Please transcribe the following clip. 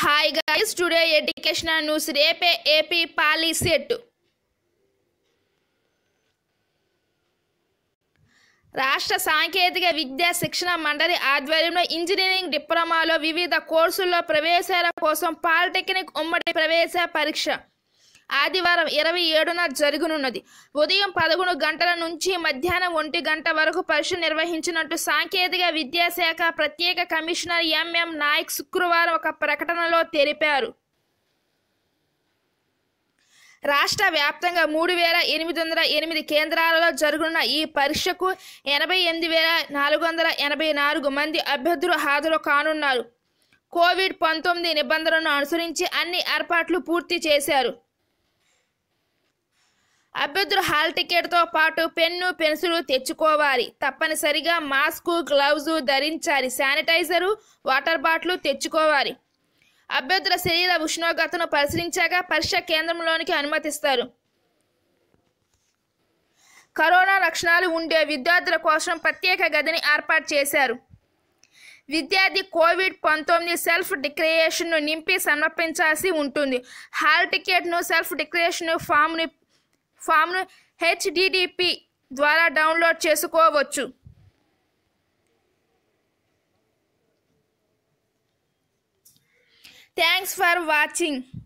hi guys today educational news రేపే AP POLYCET రాష్ట్ర సాంకేతిక విద్యా శిక్షణ మండలి ఆధ్వర్యంలో ఇంజనీరింగ్ డిప్లొమాలో వివిధ కోర్సుల్లో ప్రవేశాల కోసం పాలిటెక్నిక్ ఉమ్మడి ప్రవేశ పరీక్ష ఆదివారం ఇరవై ఏడున జరుగునున్నది ఉదయం పదకొండు గంటల నుంచి మధ్యాహ్నం ఒంటి గంట వరకు పరీక్ష నిర్వహించినట్టు సాంకేతిక విద్యాశాఖ ప్రత్యేక కమిషనర్ ఎంఎం నాయక్ శుక్రవారం ఒక ప్రకటనలో తెలిపారు రాష్ట్ర వ్యాప్తంగా మూడు వేల ఎనిమిది వందల ఎనిమిది కేంద్రాలలో జరుగున్న ఈ పరీక్షకు ఎనభై ఎనిమిది వేల నాలుగు వందల ఎనభై నాలుగు మంది అభ్యర్థులు హాజరు కానున్నారు కోవిడ్ పంతొమ్మిది నిబంధనలను అనుసరించి అన్ని ఏర్పాట్లు పూర్తి చేశారు అభ్యర్థులు హాల్ టికెట్తో పాటు పెన్ను పెన్సిల్ తెచ్చుకోవాలి తప్పనిసరిగా మాస్కు గ్లౌజు ధరించాలి శానిటైజరు వాటర్ బాటిల్ తెచ్చుకోవాలి అభ్యర్థుల శరీర ఉష్ణోగ్రతను పరిశీలించాక పరీక్ష కేంద్రంలోనికి అనుమతిస్తారు కరోనా లక్షణాలు ఉండే విద్యార్థుల కోసం ప్రత్యేక గదిని ఏర్పాటు చేశారు విద్యార్థి కోవిడ్ పంతొమ్మిది సెల్ఫ్ డిక్లరేషన్ను నింపి సమర్పించాల్సి ఉంటుంది హాల్ టికెట్ను సెల్ఫ్ డిక్లరేషన్ ఫామ్ని ఫామ్ను హెచ్డిడిపి ద్వారా డౌన్లోడ్ చేసుకోవచ్చు థ్యాంక్స్ ఫర్ వాచింగ్